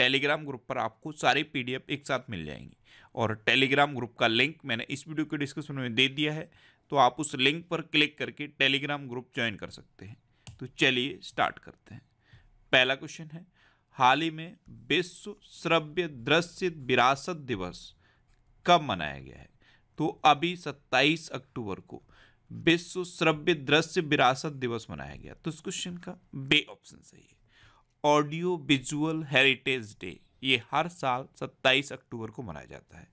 Telegram group पर आपको सारे पीडीएफ एक साथ मिल जाएंगे और टेलीग्राम ग्रुप का लिंक मैंने इस वीडियो के डिस्क्रिप्शन में दे दिया है तो आप उस लिंक पर क्लिक करके टेलीग्राम ग्रुप ज्वाइन कर सकते हैं तो चलिए स्टार्ट करते हैं पहला क्वेश्चन है हाल ही में विश्व श्रव्य दृश्य विरासत दिवस कब मनाया गया है तो अभी 27 अक्टूबर को विश्व श्रव्य दृश्य विरासत दिवस मनाया गया तो इस क्वेश्चन का बे ऑप्शन सही है ऑडियो विजुअल हेरिटेज डे ये हर साल 27 अक्टूबर को मनाया जाता है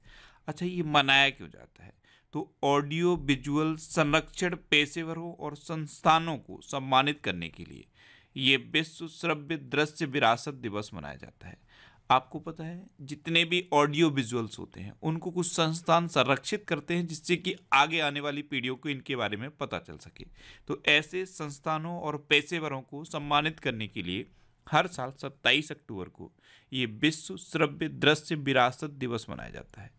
अच्छा ये मनाया क्यों जाता है तो ऑडियो विजुअल संरक्षण पेशेवरों और संस्थानों को सम्मानित करने के लिए ये विश्व श्रव्य दृश्य विरासत दिवस मनाया जाता है आपको पता है जितने भी ऑडियो विजुअल्स होते हैं उनको कुछ संस्थान संरक्षित करते हैं जिससे कि आगे आने वाली पीढ़ियों को इनके बारे में पता चल सके तो ऐसे संस्थानों और पेशेवरों को सम्मानित करने के लिए हर साल 27 अक्टूबर को ये विश्व श्रव्य दृश्य विरासत दिवस मनाया जाता है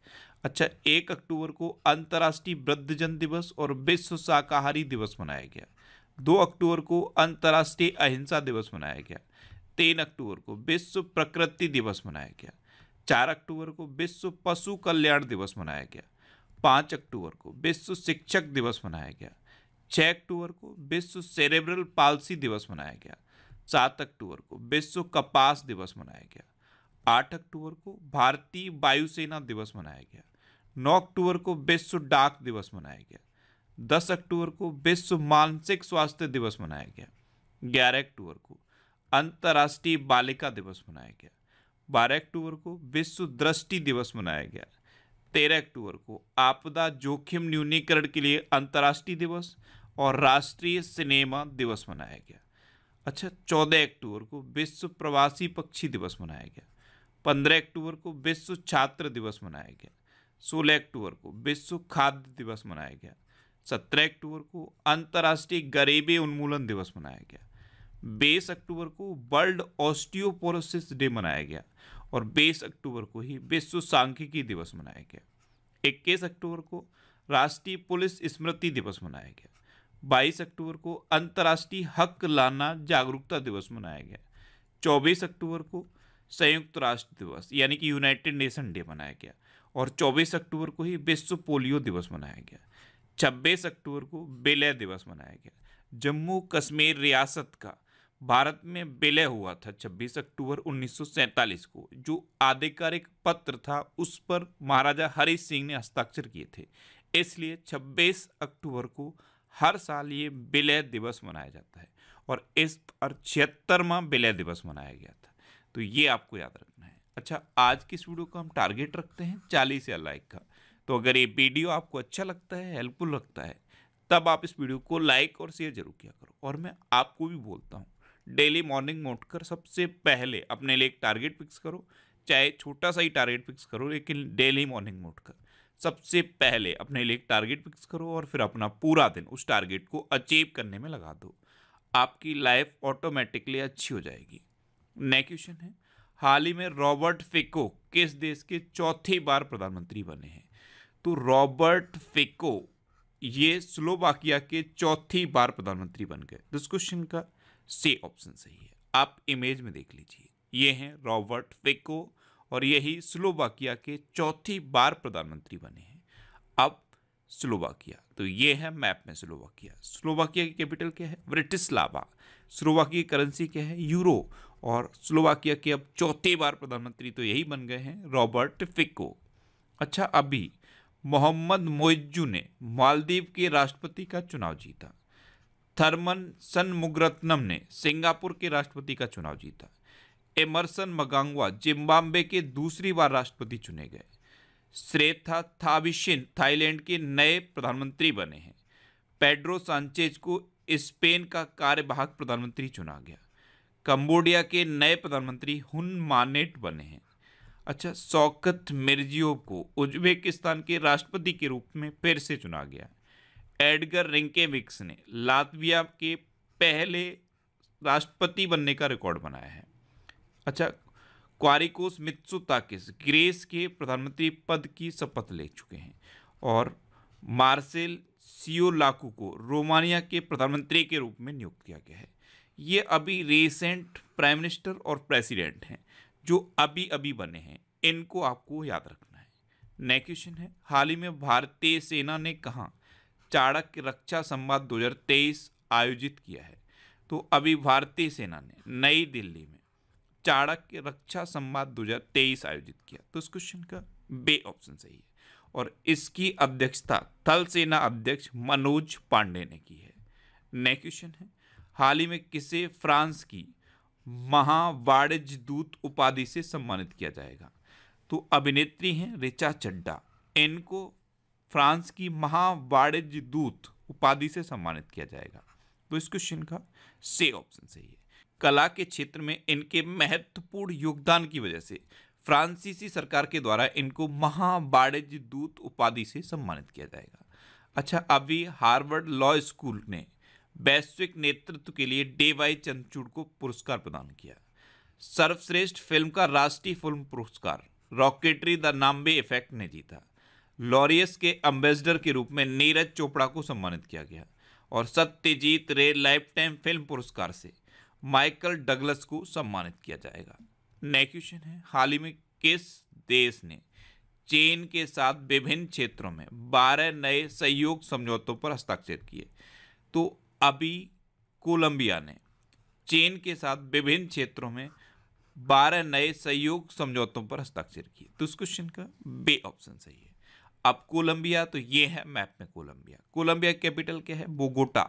अच्छा एक अक्टूबर को अंतर्राष्ट्रीय वृद्धजन दिवस और विश्व शाकाहारी दिवस मनाया गया दो अक्टूबर को अंतर्राष्ट्रीय अहिंसा दिवस मनाया गया तीन अक्टूबर को विश्व प्रकृति दिवस मनाया गया चार अक्टूबर को विश्व पशु कल्याण दिवस मनाया गया पाँच अक्टूबर को विश्व शिक्षक दिवस मनाया गया छः अक्टूबर को विश्व सेरेब्रल पालसी दिवस मनाया गया सात अक्टूबर को विश्व कपास दिवस मनाया गया आठ अक्टूबर को भारतीय वायुसेना दिवस मनाया गया नौ अक्टूबर को विश्व डाक दिवस मनाया गया दस अक्टूबर को विश्व मानसिक स्वास्थ्य दिवस मनाया गया ग्यारह अक्टूबर को अंतर्राष्ट्रीय बालिका दिवस मनाया गया बारह अक्टूबर को विश्व दृष्टि दिवस मनाया गया तेरह अक्टूबर को आपदा जोखिम न्यूनीकरण के लिए अंतर्राष्ट्रीय दिवस और राष्ट्रीय सिनेमा दिवस मनाया गया अच्छा चौदह अक्टूबर को विश्व प्रवासी पक्षी दिवस मनाया गया पंद्रह अक्टूबर को विश्व छात्र दिवस मनाया गया सोलह अक्टूबर को विश्व खाद्य दिवस मनाया गया सत्रह अक्टूबर को अंतर्राष्ट्रीय गरीबी उन्मूलन दिवस मनाया गया बीस अक्टूबर को वर्ल्ड ऑस्टियोपोरोसिस डे मनाया गया और बीस अक्टूबर को ही विश्व सांख्यिकी दिवस मनाया गया इक्कीस अक्टूबर को राष्ट्रीय पुलिस स्मृति दिवस मनाया गया 22 अक्टूबर को अंतर्राष्ट्रीय हक लाना जागरूकता दिवस मनाया गया 24 अक्टूबर को संयुक्त राष्ट्र दिवस यानी कि यूनाइटेड नेशन डे मनाया गया और 24 अक्टूबर को ही विश्व पोलियो दिवस मनाया गया 26 अक्टूबर को बेलय दिवस मनाया गया जम्मू कश्मीर रियासत का भारत में विलय हुआ था 26 अक्टूबर 1947 को जो आधिकारिक पत्र था उस पर महाराजा हरी सिंह ने हस्ताक्षर किए थे इसलिए 26 अक्टूबर को हर साल ये विलय दिवस मनाया जाता है और इस और छिहत्तरवा विलय दिवस मनाया गया था तो ये आपको याद रखना है अच्छा आज की इस वीडियो का हम टारगेट रखते हैं चालीस या लाइक का तो अगर ये वीडियो आपको अच्छा लगता है हेल्पफुल लगता है तब आप इस वीडियो को लाइक और शेयर जरूर किया करो और मैं आपको भी बोलता हूँ डेली मॉर्निंग में उठकर सबसे पहले अपने लिए एक टारगेट फिक्स करो चाहे छोटा सा ही टारगेट फिक्स करो लेकिन डेली मॉर्निंग में उठकर सबसे पहले अपने लिए एक टारगेट फिक्स करो और फिर अपना पूरा दिन उस टारगेट को अचीव करने में लगा दो आपकी लाइफ ऑटोमेटिकली अच्छी हो जाएगी नेक्स्ट क्वेश्चन है हाल ही में रॉबर्ट फिको किस देश के चौथी बार प्रधानमंत्री बने हैं तो रॉबर्ट फिको ये स्लोवाकिया के चौथी बार प्रधानमंत्री बन गए दिस क्वेश्चन का से ऑप्शन सही है आप इमेज में देख लीजिए ये हैं रॉबर्ट फिको और यही स्लोवाकिया के चौथी बार प्रधानमंत्री बने हैं अब स्लोवाकिया तो ये है मैप में स्लोवाकिया स्लोवाकिया की कैपिटल क्या है ब्रिटिस्लावा स्लोवाकिया की करेंसी क्या है यूरो और स्लोवाकिया के अब चौथी बार प्रधानमंत्री तो यही बन गए हैं रॉबर्ट फिको अच्छा अभी मोहम्मद मोइजू ने मालदीव के राष्ट्रपति का चुनाव जीता थर्मन मुगरत्नम ने सिंगापुर के राष्ट्रपति का चुनाव जीता एमरसन मगांगवा जिम्बाब्वे के दूसरी बार राष्ट्रपति चुने गए श्रेथा थाविशिन थाईलैंड के नए प्रधानमंत्री बने हैं पेड्रो सांचेज को स्पेन का कार्यवाहक प्रधानमंत्री चुना गया कंबोडिया के नए प्रधानमंत्री हुन मानेट बने हैं अच्छा सौकत मिर्जियोव को उज्बेकिस्तान के राष्ट्रपति के रूप में फिर से चुना गया एडगर रिंकेविक्स ने लातविया के पहले राष्ट्रपति बनने का रिकॉर्ड बनाया है अच्छा क्वारिकोस मित्सुताकिस ग्रेस के प्रधानमंत्री पद की शपथ ले चुके हैं और मार्सेल सियोलाकू को रोमानिया के प्रधानमंत्री के रूप में नियुक्त किया गया है ये अभी रिसेंट प्राइम मिनिस्टर और प्रेसिडेंट हैं जो अभी अभी बने हैं इनको आपको याद रखना है नेक्स्ट क्वेश्चन है हाल ही में भारतीय सेना ने कहा चाणक्य रक्षा संवाद 2023 आयोजित किया है तो अभी भारतीय सेना ने नई दिल्ली में चाणक्य रक्षा संवाद 2023 आयोजित किया तो इस क्वेश्चन का बे ऑप्शन सही है और इसकी अध्यक्षता थल सेना अध्यक्ष मनोज पांडे ने की है नेक्स्ट क्वेश्चन है हाल ही में किसे फ्रांस की महावाणिज्य दूत उपाधि से सम्मानित किया जाएगा तो अभिनेत्री हैं रिचा चड्डा इनको फ्रांस की महावाणिज्य दूत उपाधि से सम्मानित किया जाएगा तो इस क्वेश्चन का से ऑप्शन सही है कला के क्षेत्र में इनके महत्वपूर्ण योगदान की वजह से फ्रांसीसी सरकार के द्वारा इनको महावाणिज्य दूत उपाधि से सम्मानित किया जाएगा अच्छा अभी हार्वर्ड लॉ स्कूल ने वैश्विक नेतृत्व के लिए डे वाई चंद्रचूड़ को पुरस्कार प्रदान किया सर्वश्रेष्ठ फिल्म का राष्ट्रीय फिल्म पुरस्कार रॉकेटरी द नाम्बे इफेक्ट ने जीता लॉरियस के एम्बेसडर के रूप में नीरज चोपड़ा को सम्मानित किया गया और सत्यजीत रे लाइफ टाइम फिल्म पुरस्कार से माइकल डगलस को सम्मानित किया जाएगा नेक्स्ट क्वेश्चन है हाल ही में किस देश ने चीन के साथ विभिन्न क्षेत्रों में बारह नए सहयोग समझौतों पर हस्ताक्षर किए तो अभी कोलंबिया ने चीन के साथ विभिन्न क्षेत्रों में बारह नए सहयोग समझौतों पर हस्ताक्षर किए तो इस क्वेश्चन का बे ऑप्शन सही है अब कोलंबिया तो ये है मैप में कोलंबिया कोलंबिया कैपिटल क्या है बोगोटा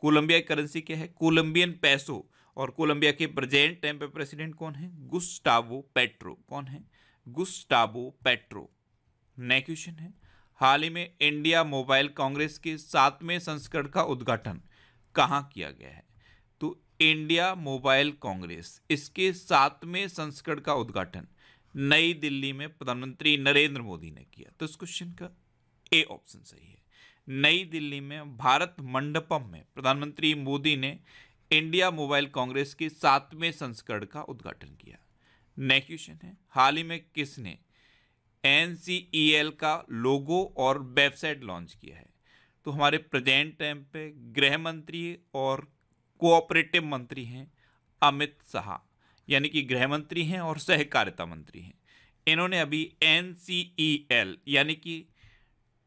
कोलंबिया करेंसी क्या है कोलंबियन पैसो और कोलंबिया के प्रेजेंट टाइम पे प्रेसिडेंट कौन है गुस्टावो पेट्रो कौन है गुस्टावो पेट्रो नेक्स्ट क्वेश्चन है हाल ही में इंडिया मोबाइल कांग्रेस के सातवें संस्करण का उद्घाटन कहाँ किया गया है तो इंडिया मोबाइल कांग्रेस इसके सातवें संस्करण का उद्घाटन नई दिल्ली में प्रधानमंत्री नरेंद्र मोदी ने किया तो इस क्वेश्चन का ए ऑप्शन सही है नई दिल्ली में भारत मंडपम में प्रधानमंत्री मोदी ने इंडिया मोबाइल कांग्रेस के सातवें संस्करण का उद्घाटन किया नेक्स्ट क्वेश्चन है हाल ही में किसने एन का लोगो और वेबसाइट लॉन्च किया है तो हमारे प्रेजेंट टाइम पे गृह मंत्री और कोऑपरेटिव मंत्री हैं अमित शाह यानी कि गृह मंत्री हैं और सहकारिता मंत्री हैं इन्होंने अभी एन यानी कि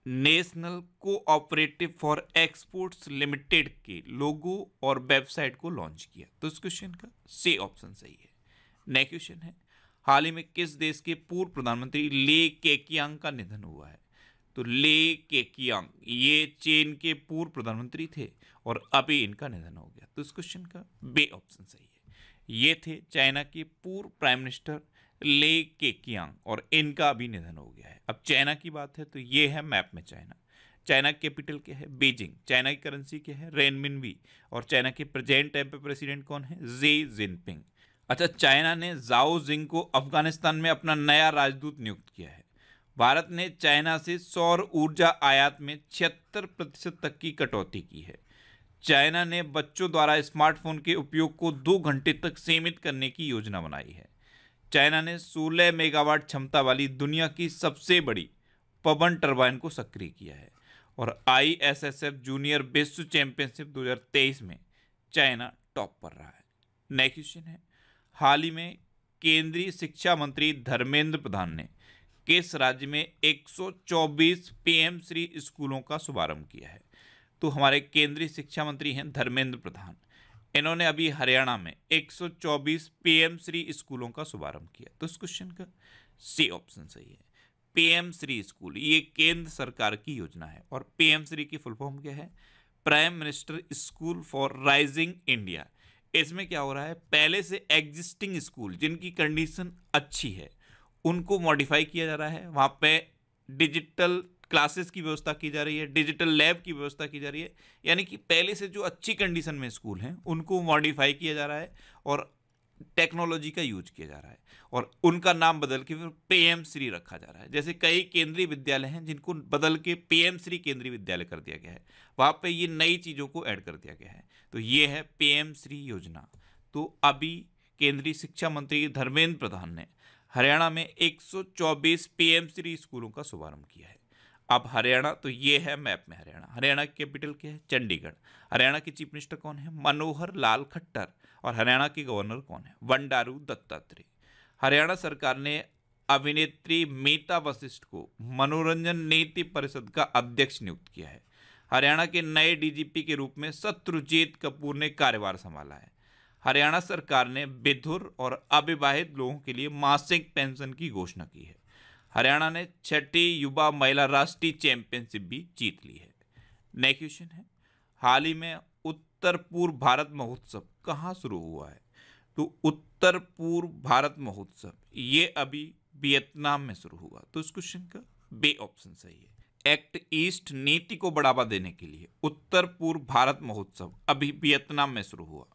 national cooperative for exports limited के लोगो और वेबसाइट को लॉन्च किया तो इस क्वेश्चन का से ऑप्शन सही है नेक्स्ट क्वेश्चन है हाल ही में किस देश के पूर्व प्रधानमंत्री ले केकियांग का निधन हुआ है तो ले केकियांग ये चीन के पूर्व प्रधानमंत्री थे और अभी इनका निधन हो गया तो इस क्वेश्चन का बे ऑप्शन सही है ये थे चाइना के पूर्व प्राइम मिनिस्टर ले केकियांग और इनका भी निधन हो गया है अब चाइना की बात है तो ये है मैप में चाइना चाइना कैपिटल क्या है बीजिंग चाइना की करेंसी क्या है रेनमिन रेनमिनवी और चाइना के प्रेजेंट टाइम पे प्रेसिडेंट कौन है जे जिनपिंग अच्छा चाइना ने जाओ जिंग को अफगानिस्तान में अपना नया राजदूत नियुक्त किया है भारत ने चाइना से सौर ऊर्जा आयात में छिहत्तर प्रतिशत तक की कटौती की है चाइना ने बच्चों द्वारा स्मार्टफोन के उपयोग को दो घंटे तक सीमित करने की योजना बनाई है चाइना ने 16 मेगावाट क्षमता वाली दुनिया की सबसे बड़ी पवन टरबाइन को सक्रिय किया है और आईएसएसएफ जूनियर विश्व चैंपियनशिप 2023 में चाइना टॉप पर रहा है नेक्स्ट क्वेश्चन है हाल ही में केंद्रीय शिक्षा मंत्री धर्मेंद्र प्रधान ने किस राज्य में 124 पीएम श्री स्कूलों का शुभारंभ किया है तो हमारे केंद्रीय शिक्षा मंत्री हैं धर्मेंद्र प्रधान इन्होंने अभी हरियाणा में 124 पीएम श्री स्कूलों का शुभारंभ किया तो इस क्वेश्चन का सी ऑप्शन सही है पीएम श्री स्कूल ये केंद्र सरकार की योजना है और पीएम श्री की फुल फॉर्म क्या है prime minister school for rising India इसमें क्या हो रहा है पहले से एग्जिस्टिंग स्कूल जिनकी कंडीशन अच्छी है उनको मॉडिफाई किया जा रहा है वहाँ पे डिजिटल क्लासेस की व्यवस्था की जा रही है डिजिटल लैब की व्यवस्था की जा रही है यानी कि पहले से जो अच्छी कंडीशन में स्कूल हैं उनको मॉडिफाई किया जा रहा है और टेक्नोलॉजी का यूज किया जा रहा है और उनका नाम बदल के फिर एम श्री रखा जा रहा है जैसे कई केंद्रीय विद्यालय हैं जिनको बदल के एम श्री केंद्रीय विद्यालय कर दिया गया है वहाँ पे ये नई चीज़ों को ऐड कर दिया गया है तो ये है एम श्री योजना तो अभी केंद्रीय शिक्षा मंत्री धर्मेंद्र प्रधान ने हरियाणा में 124 एम श्री स्कूलों का शुभारंभ किया है अब हरियाणा तो ये है मैप में हरियाणा हरियाणा की कैपिटल क्या है चंडीगढ़ हरियाणा के चीफ मिनिस्टर कौन है मनोहर लाल खट्टर और हरियाणा के गवर्नर कौन है वंडारू दत्तात्रेय हरियाणा सरकार ने अभिनेत्री मीता वशिष्ठ को मनोरंजन नीति परिषद का अध्यक्ष नियुक्त किया है हरियाणा के नए डीजीपी के रूप में शत्रुजीत कपूर ने कार्यभार संभाला है हरियाणा सरकार ने विधुर और अविवाहित लोगों के लिए मासिक पेंशन की घोषणा की है हरियाणा ने छठी युवा महिला राष्ट्रीय चैंपियनशिप भी जीत ली है नेक्स्ट क्वेश्चन है हाल ही में उत्तर पूर्व भारत महोत्सव कहाँ शुरू हुआ है तो उत्तर पूर्व भारत महोत्सव ये अभी वियतनाम में शुरू हुआ तो इस क्वेश्चन का बे ऑप्शन सही है एक्ट ईस्ट नीति को बढ़ावा देने के लिए उत्तर पूर्व भारत महोत्सव अभी वियतनाम में शुरू हुआ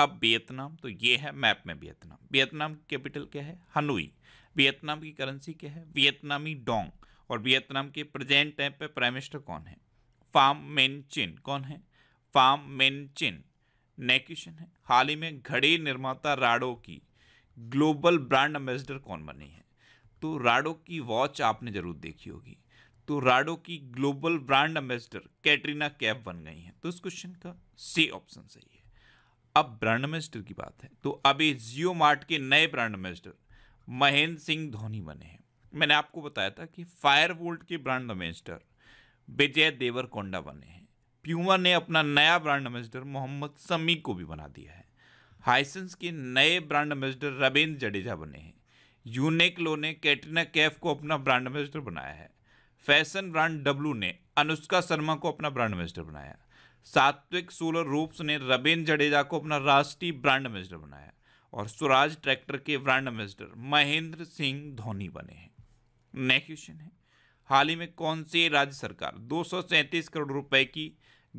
अब वियतनाम तो ये है मैप में वियतनाम वियतनाम कैपिटल क्या है हनुई वियतनाम की करेंसी क्या है वियतनामी डोंग और वियतनाम के प्रेजेंट टाइम पे प्राइम मिनिस्टर कौन है फार्म मेन चिन कौन है फार्म मेन चिन नए क्वेश्चन है हाल ही में घड़े निर्माता राडो की ग्लोबल ब्रांड एम्बेसडर कौन बनी है तो राडो की वॉच आपने जरूर देखी होगी तो राडो की global brand ambassador Katrina Kaif बन गई हैं तो इस क्वेश्चन का सी ऑप्शन सही है अब ब्रांड एम्बेसडर की बात है तो अभी जियो मार्ट के नए ब्रांड एम्बेसडर महेंद्र सिंह धोनी बने हैं मैंने आपको बताया था कि फायर वोल्ट के ब्रांड एम्बेसडर विजय देवरकोंडा बने हैं प्यूमा ने अपना नया ब्रांड एम्बेसडर मोहम्मद समी को भी बना दिया है हाइसेंस के नए ब्रांड एम्बेसडर रविंद्र जडेजा बने हैं यूनेक्लो ने कैटरीना कैफ को अपना ब्रांड एम्बेसडर बनाया है फैशन ब्रांड डब्लू ने अनुष्का शर्मा को अपना ब्रांड एम्बेसडर बनाया सात्विक सोलर रूप्स ने रविंद्र जडेजा को अपना राष्ट्रीय ब्रांड एम्बेसडर बनाया और स्वराज ट्रैक्टर के ब्रांड एम्बेसडर महेंद्र सिंह धोनी बने हैं नेक्स्ट क्वेश्चन है हाल ही में कौन सी राज्य सरकार दो करोड़ रुपए की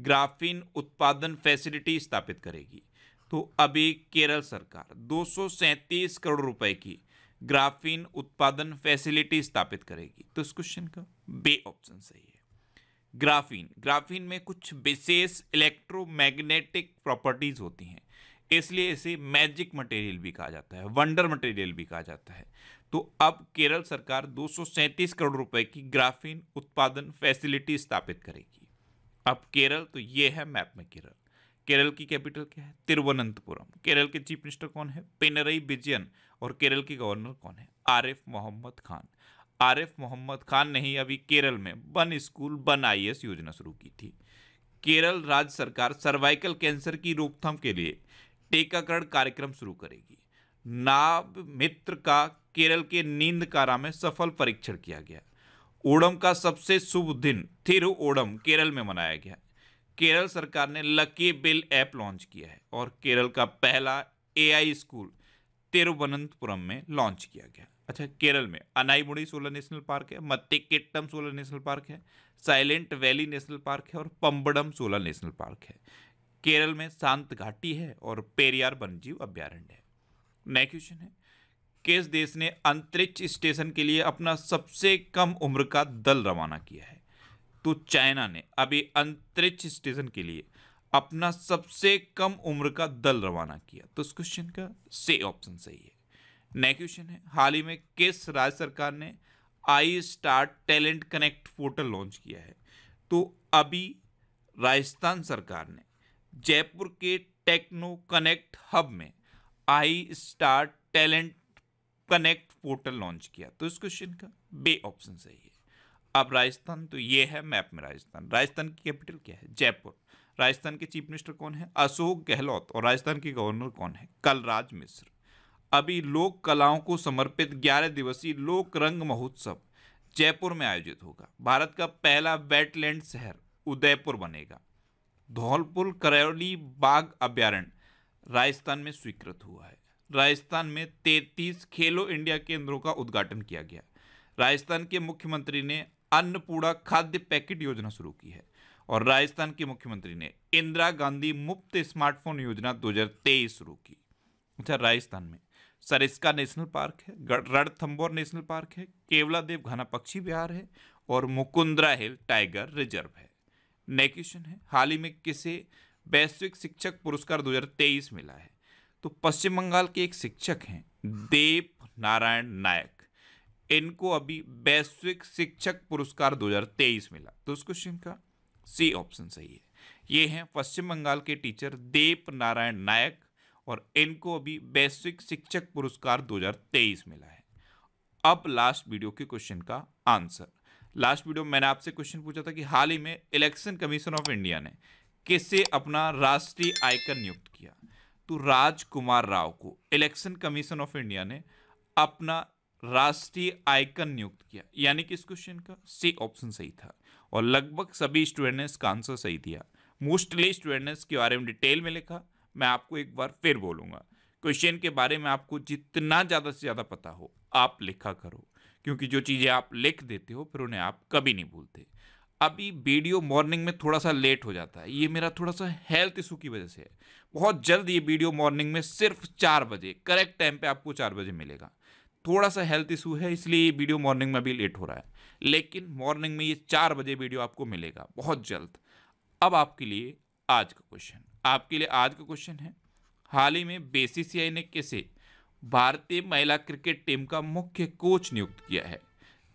ग्राफीन उत्पादन फैसिलिटी स्थापित करेगी तो अभी केरल सरकार दो करोड़ रुपए की ग्राफीन उत्पादन फैसिलिटी स्थापित करेगी तो इस क्वेश्चन का बे ऑप्शन सही है ग्राफीन ग्राफीन में कुछ विशेष इलेक्ट्रोमैग्नेटिक प्रॉपर्टीज होती हैं इसलिए इसे मैजिक मटेरियल भी कहा जाता है वंडर मटेरियल भी कहा जाता है तो अब केरल सरकार दो करोड़ रुपए की ग्राफीन उत्पादन फैसिलिटी स्थापित करेगी अब केरल तो ये है मैप में केरल केरल की कैपिटल क्या है तिरुवनंतपुरम केरल के चीफ मिनिस्टर कौन है पिनरई विजयन और केरल के गवर्नर कौन है आरिफ मोहम्मद खान आरिफ मोहम्मद खान ने ही अभी केरल में वन स्कूल वन आई योजना शुरू की थी केरल राज्य सरकार सर्वाइकल कैंसर की रोकथाम के लिए टीकाकरण कार्यक्रम शुरू करेगी नाब मित्र का केरल के कारा में सफल परीक्षण किया गया ओडम का सबसे शुभ दिन थिरु ओडम केरल में मनाया गया केरल सरकार ने लकी बिल ऐप लॉन्च किया है और केरल का पहला एआई स्कूल तिरुवनंतपुरम में लॉन्च किया गया अच्छा केरल में अनाईमुड़ी सोलर नेशनल पार्क है मत्तिकेट्टम सोलर नेशनल पार्क है साइलेंट वैली नेशनल पार्क है और पम्बडम सोलर नेशनल पार्क है केरल में शांत घाटी है और पेरियार वन्यजीव अभ्यारण्य है नया क्वेश्चन है किस देश ने अंतरिक्ष स्टेशन के लिए अपना सबसे कम उम्र का दल रवाना किया है तो चाइना ने अभी अंतरिक्ष स्टेशन के लिए अपना सबसे कम उम्र का दल रवाना किया तो इस क्वेश्चन का से ऑप्शन सही है नया क्वेश्चन है हाल ही में किस राज्य सरकार ने I star talent connect portal launch किया है तो अभी राजस्थान सरकार ने Jaipur K techno connect hub में I star talent connect portal launch किया तो इस क्वेश्चन का बे ऑप्शन सही है अब राजस्थान तो ये है मैप में राजस्थान राजस्थान की कैपिटल क्या है जयपुर राजस्थान के चीफ मिनिस्टर कौन है अशोक गहलोत और राजस्थान के गवर्नर कौन है कलराज मिश्र अभी लोक कलाओं को समर्पित ग्यारह दिवसीय लोक रंग महोत्सव जयपुर में आयोजित होगा भारत का पहला वेटलैंड शहर उदयपुर बनेगा धौलपुर करौली बाघ अभ्यारण्य राजस्थान में स्वीकृत हुआ है राजस्थान में 33 खेलो इंडिया केंद्रों का उद्घाटन किया गया राजस्थान के मुख्यमंत्री ने अन्नपूर्णा खाद्य पैकेट योजना शुरू की है और राजस्थान के मुख्यमंत्री ने इंदिरा गांधी मुफ्त स्मार्टफोन योजना 2023 शुरू की अच्छा राजस्थान में सरिस्का नेशनल पार्क है रणथम्बोर नेशनल पार्क है केवला देव घना पक्षी विहार है और मुकुंद्रा हिल टाइगर रिजर्व है नए क्वेश्चन है हाल ही में किसे वैश्विक शिक्षक पुरस्कार 2023 मिला है तो पश्चिम बंगाल के एक शिक्षक हैं देव नारायण नायक इनको अभी वैश्विक शिक्षक पुरस्कार 2023 मिला तो उस क्वेश्चन का सी ऑप्शन सही है ये हैं पश्चिम बंगाल के टीचर देव नारायण नायक और इनको अभी वैश्विक शिक्षक पुरस्कार 2023 मिला है अब लास्ट वीडियो के क्वेश्चन का आंसर लास्ट वीडियो में मैंने आपसे क्वेश्चन पूछा था कि हाल ही में इलेक्शन कमीशन ऑफ इंडिया ने किससे अपना राष्ट्रीय आयकर नियुक्त किया तो राजकुमार राव को इलेक्शन कमीशन ऑफ इंडिया ने अपना राष्ट्रीय आयकर नियुक्त किया यानी कि इस क्वेश्चन का सी ऑप्शन सही था और लगभग सभी स्टूडेंट ने इसका आंसर सही दिया मोस्टली स्टूडेंट ने इसके बारे में डिटेल में लिखा मैं आपको एक बार फिर बोलूंगा क्वेश्चन के बारे में आपको जितना ज़्यादा से ज़्यादा पता हो आप लिखा करो क्योंकि जो चीज़ें आप लिख देते हो फिर उन्हें आप कभी नहीं भूलते अभी वीडियो मॉर्निंग में थोड़ा सा लेट हो जाता है ये मेरा थोड़ा सा हेल्थ इशू की वजह से है बहुत जल्द ये वीडियो मॉर्निंग में सिर्फ चार बजे करेक्ट टाइम पे आपको चार बजे मिलेगा थोड़ा सा हेल्थ इशू है इसलिए ये वीडियो मॉर्निंग में भी लेट हो रहा है लेकिन मॉर्निंग में ये चार बजे वीडियो आपको मिलेगा बहुत जल्द अब आपके लिए आज का क्वेश्चन आपके लिए आज का क्वेश्चन है हाल ही में बेसीसीआई ने किसे भारतीय महिला क्रिकेट टीम का मुख्य कोच नियुक्त किया है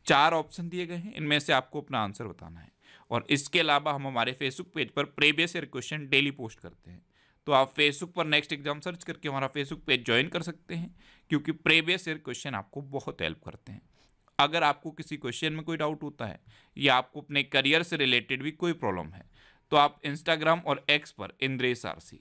चार ऑप्शन दिए गए हैं इनमें से आपको अपना आंसर बताना है और इसके अलावा हम हमारे फेसबुक पेज पर previous year question daily post करते हैं तो आप फेसबुक पर नेक्स्ट एग्जाम सर्च करके हमारा फेसबुक पेज ज्वाइन कर सकते हैं क्योंकि प्रीवियस ईयर क्वेश्चन आपको बहुत हेल्प करते हैं अगर आपको किसी क्वेश्चन में कोई डाउट होता है या आपको अपने करियर से रिलेटेड भी कोई प्रॉब्लम है तो आप इंस्टाग्राम और एक्स पर इंद्रेश आरसी